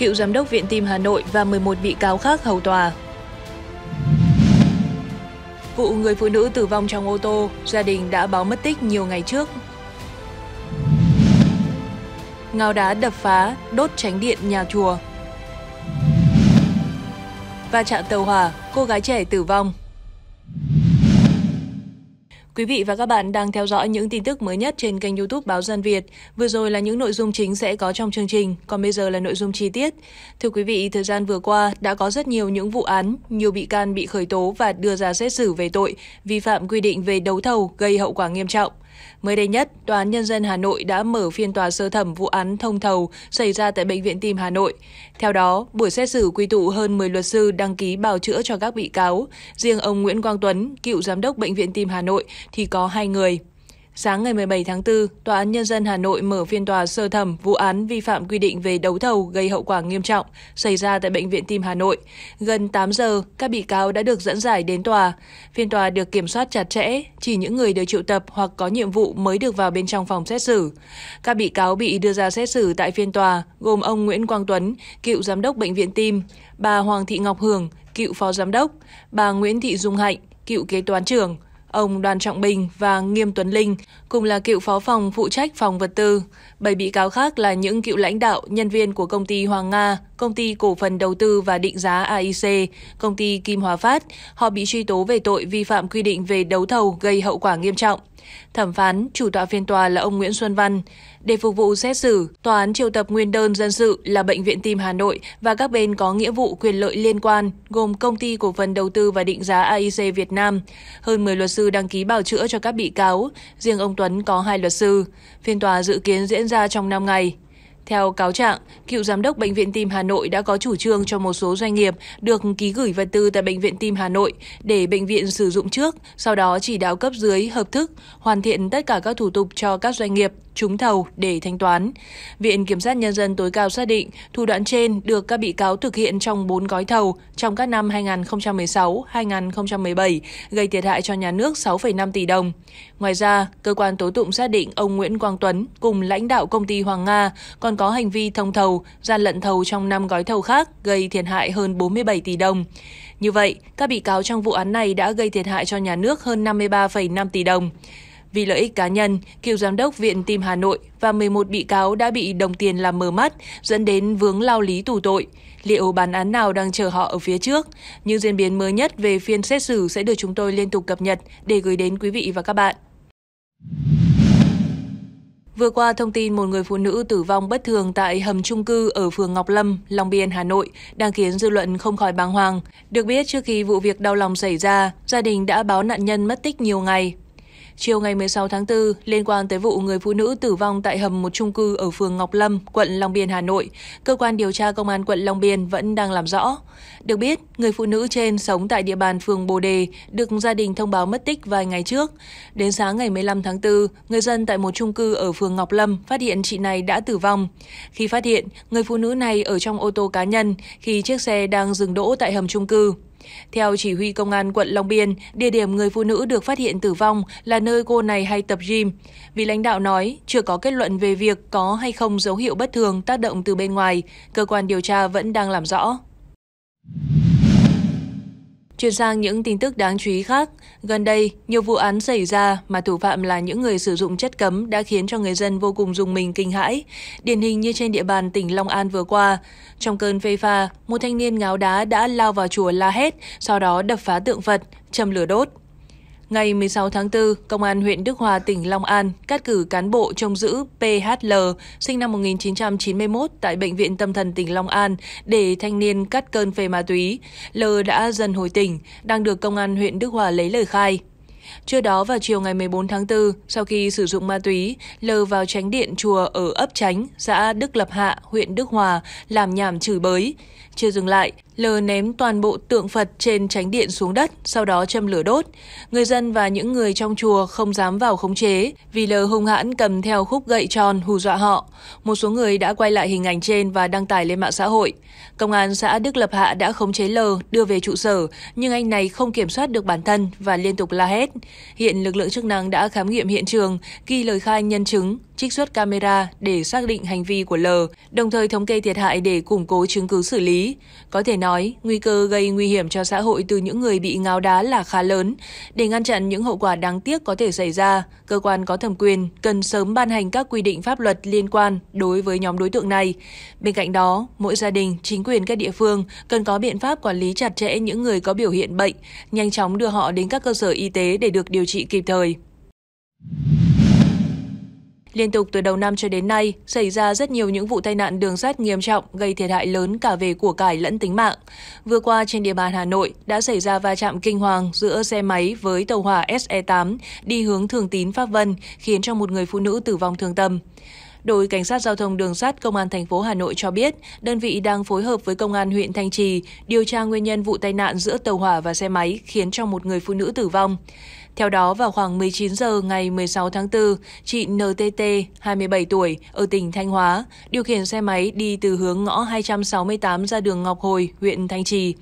cựu giám đốc Viện Tim Hà Nội và 11 bị cáo khác hầu tòa. Vụ người phụ nữ tử vong trong ô tô, gia đình đã báo mất tích nhiều ngày trước. Ngao đá đập phá, đốt tránh điện nhà chùa. và chạm tàu hỏa, cô gái trẻ tử vong. Quý vị và các bạn đang theo dõi những tin tức mới nhất trên kênh YouTube Báo Dân Việt. Vừa rồi là những nội dung chính sẽ có trong chương trình, còn bây giờ là nội dung chi tiết. Thưa quý vị, thời gian vừa qua đã có rất nhiều những vụ án, nhiều bị can bị khởi tố và đưa ra xét xử về tội vi phạm quy định về đấu thầu gây hậu quả nghiêm trọng. Mới đây nhất, Tòa án Nhân dân Hà Nội đã mở phiên tòa sơ thẩm vụ án thông thầu xảy ra tại Bệnh viện Tim Hà Nội. Theo đó, buổi xét xử quy tụ hơn 10 luật sư đăng ký bào chữa cho các bị cáo. Riêng ông Nguyễn Quang Tuấn, cựu giám đốc Bệnh viện Tim Hà Nội thì có hai người. Sáng ngày 17 tháng 4, Tòa án Nhân dân Hà Nội mở phiên tòa sơ thẩm vụ án vi phạm quy định về đấu thầu gây hậu quả nghiêm trọng xảy ra tại Bệnh viện Tim Hà Nội. Gần 8 giờ, các bị cáo đã được dẫn giải đến tòa. Phiên tòa được kiểm soát chặt chẽ, chỉ những người được triệu tập hoặc có nhiệm vụ mới được vào bên trong phòng xét xử. Các bị cáo bị đưa ra xét xử tại phiên tòa gồm ông Nguyễn Quang Tuấn, cựu giám đốc Bệnh viện Tim, bà Hoàng Thị Ngọc Hường, cựu phó giám đốc, bà Nguyễn Thị Dung Hạnh, cựu kế toán trưởng, ông Đoàn Trọng Bình và Nghiêm Tuấn Linh, cùng là cựu phó phòng phụ trách phòng vật tư. Bảy bị cáo khác là những cựu lãnh đạo, nhân viên của công ty Hoàng Nga, công ty cổ phần đầu tư và định giá AIC, công ty Kim Hòa Phát. Họ bị truy tố về tội vi phạm quy định về đấu thầu gây hậu quả nghiêm trọng. Thẩm phán chủ tọa phiên tòa là ông Nguyễn Xuân Văn. Để phục vụ xét xử, tòa án triệu tập nguyên đơn dân sự là Bệnh viện Tim Hà Nội và các bên có nghĩa vụ quyền lợi liên quan, gồm Công ty Cổ phần Đầu tư và Định giá AIC Việt Nam. Hơn 10 luật sư đăng ký bào chữa cho các bị cáo, riêng ông Tuấn có hai luật sư. Phiên tòa dự kiến diễn ra trong 5 ngày. Theo cáo trạng, cựu giám đốc Bệnh viện Tim Hà Nội đã có chủ trương cho một số doanh nghiệp được ký gửi vật tư tại Bệnh viện Tim Hà Nội để bệnh viện sử dụng trước, sau đó chỉ đạo cấp dưới hợp thức, hoàn thiện tất cả các thủ tục cho các doanh nghiệp trúng thầu để thanh toán. Viện Kiểm sát Nhân dân tối cao xác định thủ đoạn trên được các bị cáo thực hiện trong 4 gói thầu trong các năm 2016-2017, gây thiệt hại cho nhà nước 6,5 tỷ đồng. Ngoài ra, cơ quan tố tụng xác định ông Nguyễn Quang Tuấn cùng lãnh đạo công ty Hoàng Nga còn có hành vi thông thầu, gian lận thầu trong 5 gói thầu khác gây thiệt hại hơn 47 tỷ đồng. Như vậy, các bị cáo trong vụ án này đã gây thiệt hại cho nhà nước hơn 53,5 tỷ đồng. Vì lợi ích cá nhân, cựu giám đốc Viện Tim Hà Nội và 11 bị cáo đã bị đồng tiền làm mờ mắt, dẫn đến vướng lao lý tù tội. Liệu bản án nào đang chờ họ ở phía trước? Những diễn biến mới nhất về phiên xét xử sẽ được chúng tôi liên tục cập nhật để gửi đến quý vị và các bạn. Vừa qua, thông tin một người phụ nữ tử vong bất thường tại hầm trung cư ở phường Ngọc Lâm, Long Biên, Hà Nội đang khiến dư luận không khỏi bàng hoàng. Được biết, trước khi vụ việc đau lòng xảy ra, gia đình đã báo nạn nhân mất tích nhiều ngày Chiều ngày 16 tháng 4, liên quan tới vụ người phụ nữ tử vong tại hầm một chung cư ở phường Ngọc Lâm, quận Long Biên, Hà Nội, cơ quan điều tra công an quận Long Biên vẫn đang làm rõ. Được biết, người phụ nữ trên sống tại địa bàn phường Bồ Đề được gia đình thông báo mất tích vài ngày trước. Đến sáng ngày 15 tháng 4, người dân tại một chung cư ở phường Ngọc Lâm phát hiện chị này đã tử vong. Khi phát hiện, người phụ nữ này ở trong ô tô cá nhân khi chiếc xe đang dừng đỗ tại hầm chung cư. Theo chỉ huy công an quận Long Biên, địa điểm người phụ nữ được phát hiện tử vong là nơi cô này hay tập gym. Vì lãnh đạo nói chưa có kết luận về việc có hay không dấu hiệu bất thường tác động từ bên ngoài, cơ quan điều tra vẫn đang làm rõ. Chuyển sang những tin tức đáng chú ý khác, gần đây nhiều vụ án xảy ra mà thủ phạm là những người sử dụng chất cấm đã khiến cho người dân vô cùng dùng mình kinh hãi, điển hình như trên địa bàn tỉnh Long An vừa qua. Trong cơn phê pha, một thanh niên ngáo đá đã lao vào chùa la hét, sau đó đập phá tượng Phật, châm lửa đốt. Ngày 16 tháng 4, Công an huyện Đức Hòa, tỉnh Long An cắt cử cán bộ trông giữ PHL sinh năm 1991 tại Bệnh viện Tâm thần tỉnh Long An để thanh niên cắt cơn phê ma túy. L đã dần hồi tỉnh, đang được Công an huyện Đức Hòa lấy lời khai. Trước đó vào chiều ngày 14 tháng 4, sau khi sử dụng ma túy, L vào tránh điện chùa ở ấp Chánh, xã Đức Lập Hạ, huyện Đức Hòa, làm nhảm chửi bới. Chưa dừng lại, L ném toàn bộ tượng Phật trên tránh điện xuống đất, sau đó châm lửa đốt. Người dân và những người trong chùa không dám vào khống chế vì L hung hãn cầm theo khúc gậy tròn hù dọa họ. Một số người đã quay lại hình ảnh trên và đăng tải lên mạng xã hội. Công an xã Đức Lập Hạ đã khống chế L đưa về trụ sở, nhưng anh này không kiểm soát được bản thân và liên tục la hét. Hiện lực lượng chức năng đã khám nghiệm hiện trường, ghi lời khai nhân chứng, trích xuất camera để xác định hành vi của L, đồng thời thống kê thiệt hại để củng cố chứng cứ xử lý. Có thể nói, nguy cơ gây nguy hiểm cho xã hội từ những người bị ngáo đá là khá lớn. Để ngăn chặn những hậu quả đáng tiếc có thể xảy ra, cơ quan có thẩm quyền cần sớm ban hành các quy định pháp luật liên quan đối với nhóm đối tượng này. Bên cạnh đó, mỗi gia đình, chính quyền các địa phương cần có biện pháp quản lý chặt chẽ những người có biểu hiện bệnh, nhanh chóng đưa họ đến các cơ sở y tế để được điều trị kịp thời. Liên tục từ đầu năm cho đến nay, xảy ra rất nhiều những vụ tai nạn đường sắt nghiêm trọng gây thiệt hại lớn cả về của cải lẫn tính mạng. Vừa qua trên địa bàn Hà Nội đã xảy ra va chạm kinh hoàng giữa xe máy với tàu hỏa SE8 đi hướng Thường Tín Pháp Vân, khiến cho một người phụ nữ tử vong thương tâm. Đội Cảnh sát Giao thông Đường sắt Công an thành phố Hà Nội cho biết, đơn vị đang phối hợp với Công an huyện Thanh Trì điều tra nguyên nhân vụ tai nạn giữa tàu hỏa và xe máy khiến cho một người phụ nữ tử vong. Theo đó, vào khoảng 19 giờ ngày 16 tháng 4, chị NTT, 27 tuổi, ở tỉnh Thanh Hóa, điều khiển xe máy đi từ hướng ngõ 268 ra đường Ngọc Hồi, huyện Thanh Trì.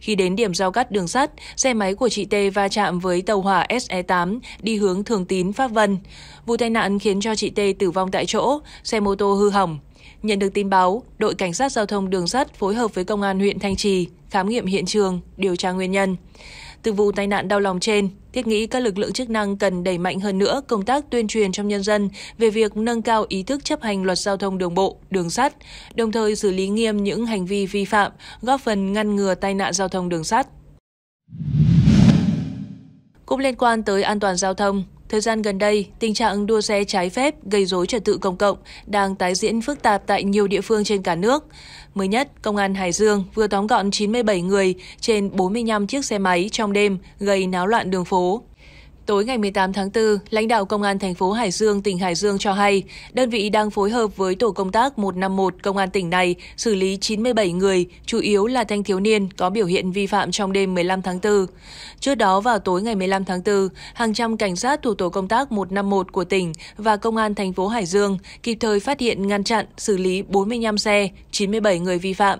Khi đến điểm giao cắt đường sắt, xe máy của chị T va chạm với tàu hỏa SE8 đi hướng Thường Tín, Pháp Vân. Vụ tai nạn khiến cho chị T tử vong tại chỗ, xe mô tô hư hỏng. Nhận được tin báo, đội cảnh sát giao thông đường sắt phối hợp với công an huyện Thanh Trì khám nghiệm hiện trường, điều tra nguyên nhân. Từ vụ tai nạn đau lòng trên, thiết nghĩ các lực lượng chức năng cần đẩy mạnh hơn nữa công tác tuyên truyền trong nhân dân về việc nâng cao ý thức chấp hành luật giao thông đường bộ, đường sắt, đồng thời xử lý nghiêm những hành vi vi phạm, góp phần ngăn ngừa tai nạn giao thông đường sắt. Cũng liên quan tới an toàn giao thông, Thời gian gần đây, tình trạng đua xe trái phép gây rối trật tự công cộng đang tái diễn phức tạp tại nhiều địa phương trên cả nước. Mới nhất, Công an Hải Dương vừa tóm gọn 97 người trên 45 chiếc xe máy trong đêm gây náo loạn đường phố. Tối ngày 18 tháng 4, lãnh đạo Công an thành phố Hải Dương, tỉnh Hải Dương cho hay, đơn vị đang phối hợp với tổ công tác 151 Công an tỉnh này xử lý 97 người, chủ yếu là thanh thiếu niên có biểu hiện vi phạm trong đêm 15 tháng 4. Trước đó vào tối ngày 15 tháng 4, hàng trăm cảnh sát thuộc tổ công tác 151 của tỉnh và Công an thành phố Hải Dương kịp thời phát hiện ngăn chặn xử lý 45 xe, 97 người vi phạm.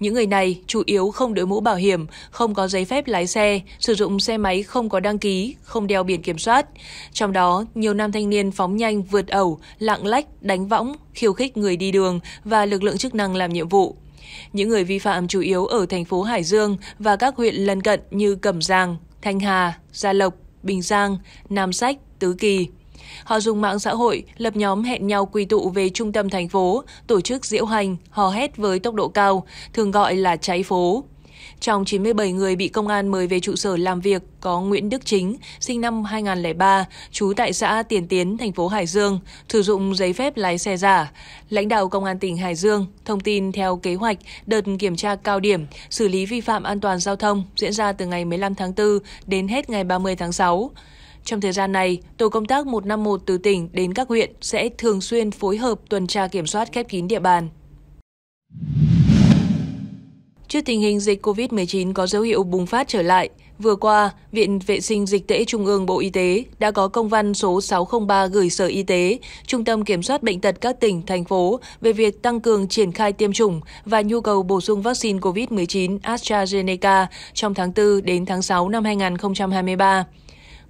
Những người này chủ yếu không đội mũ bảo hiểm, không có giấy phép lái xe, sử dụng xe máy không có đăng ký, không đeo biển kiểm soát. Trong đó, nhiều nam thanh niên phóng nhanh vượt ẩu, lạng lách, đánh võng, khiêu khích người đi đường và lực lượng chức năng làm nhiệm vụ. Những người vi phạm chủ yếu ở thành phố Hải Dương và các huyện lân cận như Cẩm giang, Thanh Hà, Gia Lộc, Bình Giang, Nam Sách, Tứ Kỳ. Họ dùng mạng xã hội, lập nhóm hẹn nhau quy tụ về trung tâm thành phố, tổ chức diễu hành, hò hét với tốc độ cao, thường gọi là cháy phố. Trong 97 người bị công an mời về trụ sở làm việc có Nguyễn Đức Chính, sinh năm 2003, trú tại xã Tiền Tiến, thành phố Hải Dương, sử dụng giấy phép lái xe giả. Lãnh đạo Công an tỉnh Hải Dương thông tin theo kế hoạch đợt kiểm tra cao điểm xử lý vi phạm an toàn giao thông diễn ra từ ngày 15 tháng 4 đến hết ngày 30 tháng 6. Trong thời gian này, tổ công tác 151 từ tỉnh đến các huyện sẽ thường xuyên phối hợp tuần tra kiểm soát khép kín địa bàn. Trước tình hình dịch COVID-19 có dấu hiệu bùng phát trở lại, vừa qua, Viện Vệ sinh Dịch tễ Trung ương Bộ Y tế đã có công văn số 603 gửi Sở Y tế, Trung tâm Kiểm soát Bệnh tật các tỉnh, thành phố về việc tăng cường triển khai tiêm chủng và nhu cầu bổ sung vaccine COVID-19 AstraZeneca trong tháng 4 đến tháng 6 năm 2023.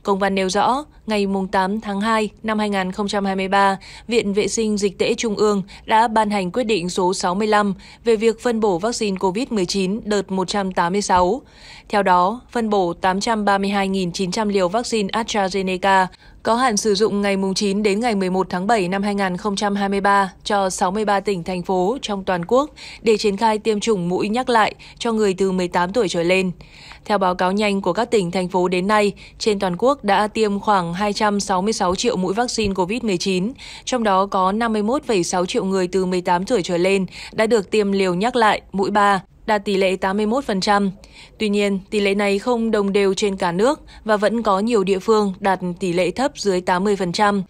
Công văn nêu rõ, ngày 8 tháng 2 năm 2023, Viện Vệ sinh Dịch tễ Trung ương đã ban hành quyết định số 65 về việc phân bổ vaccine COVID-19 đợt 186. Theo đó, phân bổ 832.900 liều vaccine AstraZeneca có hạn sử dụng ngày 9 đến ngày 11 tháng 7 năm 2023 cho 63 tỉnh, thành phố trong toàn quốc để triển khai tiêm chủng mũi nhắc lại cho người từ 18 tuổi trở lên. Theo báo cáo nhanh của các tỉnh, thành phố đến nay, trên toàn quốc đã tiêm khoảng 266 triệu mũi vaccine COVID-19, trong đó có 51,6 triệu người từ 18 tuổi trở lên đã được tiêm liều nhắc lại mũi 3 đạt tỷ lệ 81%. Tuy nhiên, tỷ lệ này không đồng đều trên cả nước và vẫn có nhiều địa phương đạt tỷ lệ thấp dưới 80%.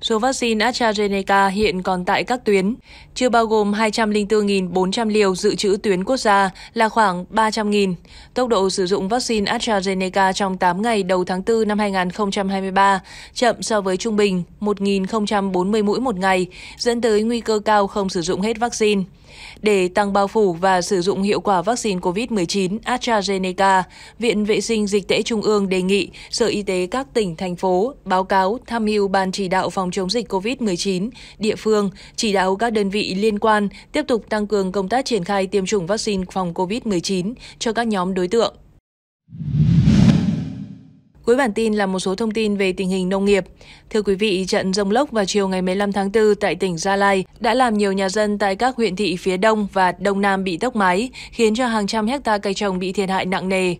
Số vaccine AstraZeneca hiện còn tại các tuyến chưa bao gồm 204.400 liều dự trữ tuyến quốc gia là khoảng 300.000. Tốc độ sử dụng vaccine AstraZeneca trong 8 ngày đầu tháng 4 năm 2023 chậm so với trung bình 1.040 mũi một ngày, dẫn tới nguy cơ cao không sử dụng hết vaccine. Để tăng bao phủ và sử dụng hiệu quả vaccine COVID-19 AstraZeneca, Viện Vệ sinh Dịch tễ Trung ương đề nghị Sở Y tế các tỉnh, thành phố báo cáo tham mưu Ban chỉ đạo phòng chống dịch COVID-19 địa phương chỉ đạo các đơn vị liên quan tiếp tục tăng cường công tác triển khai tiêm chủng vaccine phòng COVID-19 cho các nhóm đối tượng. Cuối bản tin là một số thông tin về tình hình nông nghiệp. Thưa quý vị, trận rông lốc vào chiều ngày 15 tháng 4 tại tỉnh Gia Lai đã làm nhiều nhà dân tại các huyện thị phía đông và đông nam bị tốc mái, khiến cho hàng trăm hecta cây trồng bị thiệt hại nặng nề.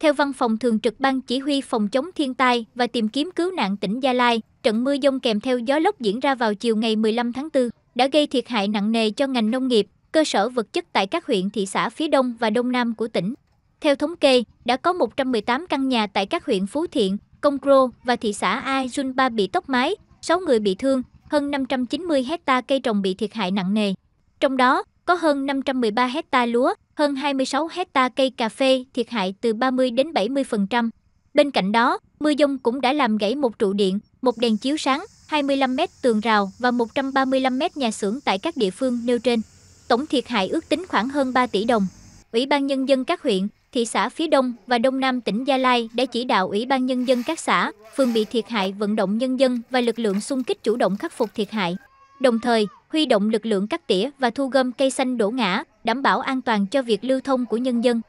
Theo Văn phòng Thường trực Ban Chỉ huy Phòng chống thiên tai và tìm kiếm cứu nạn tỉnh Gia Lai, trận mưa dông kèm theo gió lốc diễn ra vào chiều ngày 15 tháng 4 đã gây thiệt hại nặng nề cho ngành nông nghiệp, cơ sở vật chất tại các huyện thị xã phía đông và đông nam của tỉnh. Theo thống kê, đã có 118 căn nhà tại các huyện Phú Thiện, Công Cro và thị xã Ai ba bị tốc mái, 6 người bị thương, hơn 590 hecta cây trồng bị thiệt hại nặng nề. Trong đó, có hơn 513 hecta lúa, hơn 26 hecta cây cà phê thiệt hại từ 30 đến 70%. Bên cạnh đó, mưa dông cũng đã làm gãy một trụ điện, một đèn chiếu sáng, 25 m tường rào và 135 m nhà xưởng tại các địa phương nêu trên. Tổng thiệt hại ước tính khoảng hơn 3 tỷ đồng. Ủy ban Nhân dân các huyện, thị xã phía Đông và Đông Nam tỉnh Gia Lai đã chỉ đạo Ủy ban Nhân dân các xã, phường bị thiệt hại vận động nhân dân và lực lượng xung kích chủ động khắc phục thiệt hại. Đồng thời, huy động lực lượng cắt tỉa và thu gom cây xanh đổ ngã, đảm bảo an toàn cho việc lưu thông của nhân dân.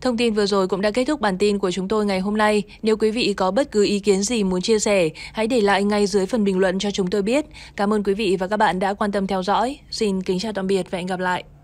Thông tin vừa rồi cũng đã kết thúc bản tin của chúng tôi ngày hôm nay. Nếu quý vị có bất cứ ý kiến gì muốn chia sẻ, hãy để lại ngay dưới phần bình luận cho chúng tôi biết. Cảm ơn quý vị và các bạn đã quan tâm theo dõi. Xin kính chào tạm biệt và hẹn gặp lại.